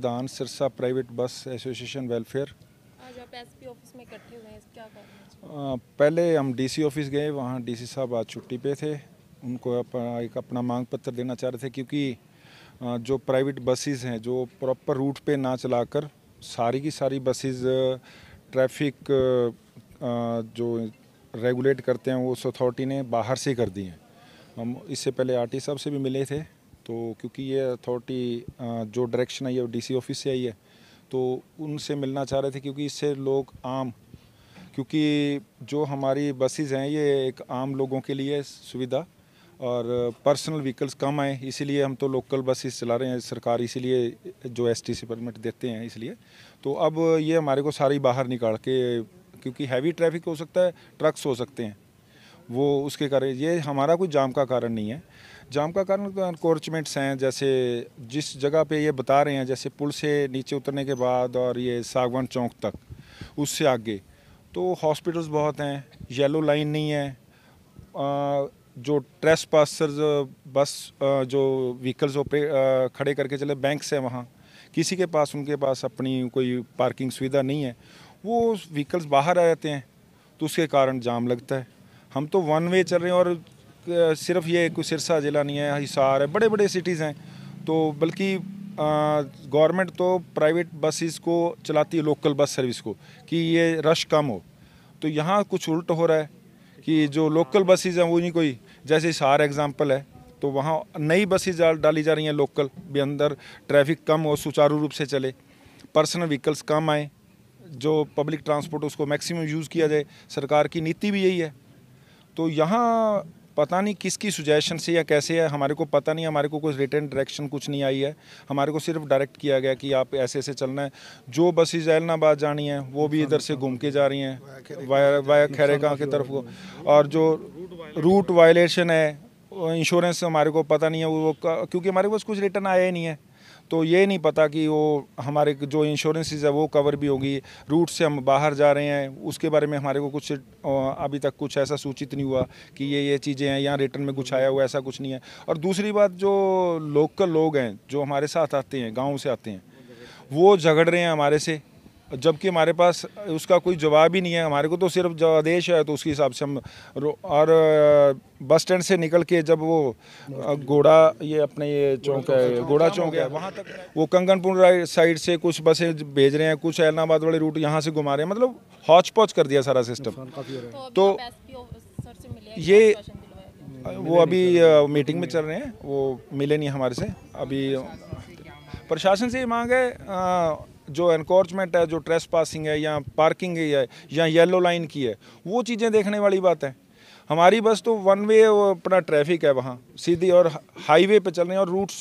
प्रधान Sirsa private bus association welfare आज आप SP office में इकट्ठे हुए हैं क्या पहले हम डीसी ऑफिस गए वहाँ सी साहब आज छुट्टी पे थे उनको अपना एक अपना मांग पत्र देना चाह रहे थे क्योंकि जो प्राइवेट बसेस हैं जो प्रॉपर रूट पे ना चलाकर सारी की सारी बसेस ट्रैफिक जो रेगुलेट करते हैं वो उस अथॉरिटी ने बाहर से कर दी हैं हम इससे पहले आर साहब से भी मिले थे तो क्योंकि ये अथॉरिटी जो डायरेक्शन आई है सी ऑफिस से आई है तो उनसे मिलना चाह रहे थे क्योंकि इससे लोग आम क्योंकि जो हमारी बसेज़ हैं ये एक आम लोगों के लिए सुविधा और पर्सनल व्हीकल्स कम आए इसीलिए हम तो लोकल बसेस चला रहे हैं सरकार इसीलिए जो एसटीसी परमिट देते हैं इसलिए तो अब ये हमारे को सारी बाहर निकाल के क्योंकि हैवी ट्रैफिक हो सकता है ट्रक्स हो सकते हैं वो उसके कारण ये हमारा कोई जाम का कारण नहीं है जाम का कारण तो इंक्रोचमेंट्स हैं जैसे जिस जगह पे ये बता रहे हैं जैसे पुल से नीचे उतरने के बाद और ये सागवान चौक तक उससे आगे तो हॉस्पिटल्स बहुत हैं येलो लाइन नहीं है आ, जो ट्रेस पास बस आ, जो व्हीकल्स पे खड़े करके चले बैंक्स हैं वहाँ किसी के पास उनके पास अपनी कोई पार्किंग सुविधा नहीं है वो व्हीकल्स बाहर आ जाते हैं तो उसके कारण जाम लगता है हम तो वन वे चल रहे हैं और सिर्फ ये कोई सिरसा ज़िला नहीं है हिसार है बड़े बड़े सिटीज़ हैं तो बल्कि गवर्नमेंट तो प्राइवेट बसेस को चलाती है लोकल बस सर्विस को कि ये रश कम हो तो यहाँ कुछ उल्ट हो रहा है कि जो लोकल बसेज हैं वो नहीं कोई जैसे हिसार एग्ज़ाम्पल है तो वहाँ नई बसेज डाली जा रही हैं लोकल भी अंदर ट्रैफिक कम हो सुचारू रूप से चले पर्सनल व्हीकल्स कम आए जो पब्लिक ट्रांसपोर्ट उसको मैक्सिमम यूज़ किया जाए सरकार की नीति भी यही है तो यहाँ पता नहीं किसकी सुजेशन से या कैसे है हमारे को पता नहीं हमारे को कुछ रिटर्न डायरेक्शन कुछ नहीं आई है हमारे को सिर्फ डायरेक्ट किया गया कि आप ऐसे ऐसे चलना है जो बसें जैलनाबाद जानी है वो भी इधर से घूम के जा रही हैं वाया वाया खैरेगा की तरफ को और जो रूट वायलेशन है इंश्योरेंस हमारे को पता नहीं है वो क्योंकि हमारे पास कुछ रिटर्न आया ही नहीं है तो ये नहीं पता कि वो हमारे जो इंश्योरेंसेज है वो कवर भी होगी रूट से हम बाहर जा रहे हैं उसके बारे में हमारे को कुछ अभी तक कुछ ऐसा सूचित नहीं हुआ कि ये ये चीज़ें हैं यहाँ रिटर्न में कुछ आया हुआ ऐसा कुछ नहीं है और दूसरी बात जो लोकल लोग हैं जो हमारे साथ आते हैं गाँव से आते हैं वो झगड़ रहे हैं हमारे से जबकि हमारे पास उसका कोई जवाब ही नहीं है हमारे को तो सिर्फ जो आदेश है तो उसके हिसाब से हम और बस स्टैंड से निकल के जब वो घोड़ा ये अपने ये चौक है घोड़ा चौक है वहाँ तक वो कंगनपुर साइड से कुछ बसें भेज रहे हैं कुछ एलनाबाद वाले रूट यहाँ से घुमा रहे हैं मतलब हौच पौच कर दिया सारा सिस्टम तो, तो, तो ये वो अभी मीटिंग में चल रहे हैं वो मिले नहीं हमारे से अभी प्रशासन से ये मांग है जो इनकोचमेंट है जो ट्रेस पासिंग है या पार्किंग ही है या येलो लाइन की है वो चीज़ें देखने वाली बात है हमारी बस तो वन वे अपना ट्रैफिक है वहाँ सीधी और हाईवे पे चल रहे हैं और रूट्स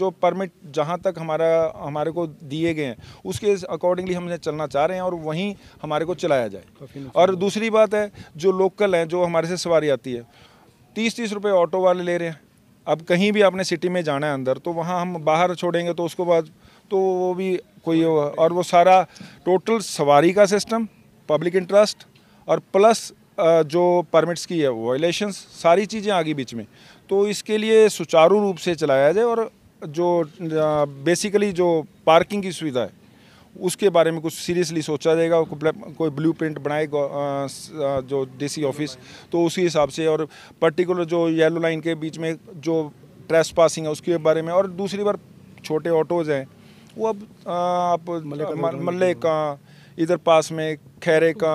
जो परमिट जहाँ तक हमारा हमारे को दिए गए हैं उसके अकॉर्डिंगली हम चलना चाह रहे हैं और वहीं हमारे को चलाया जाए और दूसरी बात है जो लोकल हैं जो हमारे से सवारी आती है तीस तीस रुपये ऑटो वाले ले रहे हैं अब कहीं भी आपने सिटी में जाना है अंदर तो वहाँ हम बाहर छोड़ेंगे तो उसको बाद तो वो भी कोई और वो सारा टोटल सवारी का सिस्टम पब्लिक इंटरेस्ट और प्लस जो परमिट्स की है वायलेशंस सारी चीज़ें आ गई बीच में तो इसके लिए सुचारू रूप से चलाया जाए और जो बेसिकली जो पार्किंग की सुविधा है उसके बारे में कुछ सीरियसली सोचा जाएगा कोई ब्लू प्रिंट बनाए जो डीसी ऑफिस तो उसी हिसाब से और पर्टिकुलर जो येलो लाइन के बीच में जो ट्रेस पासिंग है उसके बारे में और दूसरी बार छोटे ऑटोज़ हैं वो अब हाँ, आप मल्ले का इधर पास में खैरे का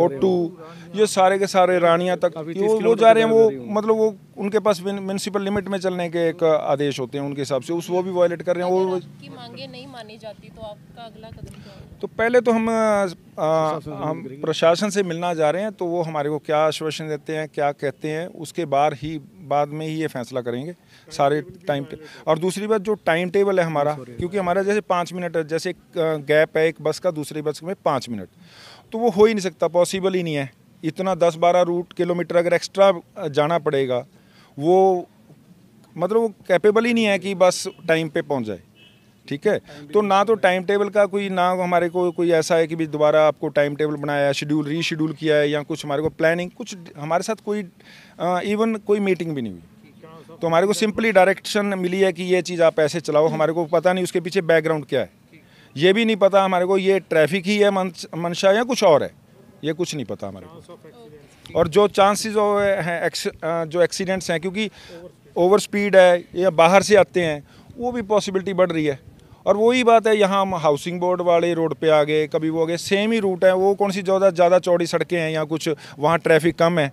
ओटू ये सारे के सारे रानिया तक वो जा रहे हैं वो मतलब वो उनके पास म्यूनसिपल लिमिट में चलने के एक आदेश होते हैं उनके हिसाब से उस वो भी वायलेट कर रहे हैं वो मांगे नहीं मानी जाती तो आपका अगला कदम तो पहले तो हम हम प्रशासन से मिलना जा रहे हैं तो वो हमारे को क्या आश्वासन देते हैं क्या कहते हैं उसके बाद ही बाद में ही ये फैसला करेंगे सारे टाइम और दूसरी बात जो टाइम टेबल है हमारा क्योंकि हमारा जैसे पाँच मिनट जैसे गैप है एक बस का दूसरी बस में पाँच मिनट तो वो हो ही नहीं सकता पॉसिबल ही नहीं है इतना दस बारह रूट किलोमीटर अगर एक्स्ट्रा जाना पड़ेगा वो मतलब वो कैपेबल ही नहीं है कि बस टाइम पे पहुंच जाए ठीक है तो ना तो टाइम टेबल का कोई ना हमारे को कोई ऐसा है कि भी दोबारा आपको टाइम टेबल बनाया शेड्यूल रीशेड्यूल किया है या कुछ हमारे को प्लानिंग कुछ हमारे साथ कोई आ, इवन कोई मीटिंग भी नहीं हुई हाँ, तो हमारे को सिंपली डायरेक्शन मिली है कि ये चीज़ आप ऐसे चलाओ हम्म। हमारे को पता नहीं उसके पीछे बैकग्राउंड क्या है ये भी नहीं पता हमारे को ये ट्रैफिक ही है मंशा या कुछ और है ये कुछ नहीं पता हमारे को और जो चांसेस हैं जो एक्सीडेंट्स हैं क्योंकि ओवर स्पीड है या बाहर से आते हैं वो भी पॉसिबिलिटी बढ़ रही है और वही बात है यहाँ हम हाउसिंग बोर्ड वाले रोड पे आ गए कभी वो आ गए सेम ही रूट है वो कौन सी ज़्यादा ज़्यादा चौड़ी सड़कें हैं या कुछ वहाँ ट्रैफिक कम है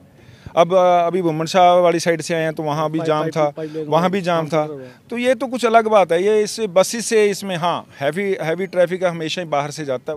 अब अभी भुमन शाह वाली साइड से आए हैं तो वहाँ भी जाम था वहाँ भी जाम था तो ये तो कुछ अलग बात है ये इस बसेस से इसमें हाँ हैवी हैवी ट्रैफिक हमेशा ही बाहर से जाता है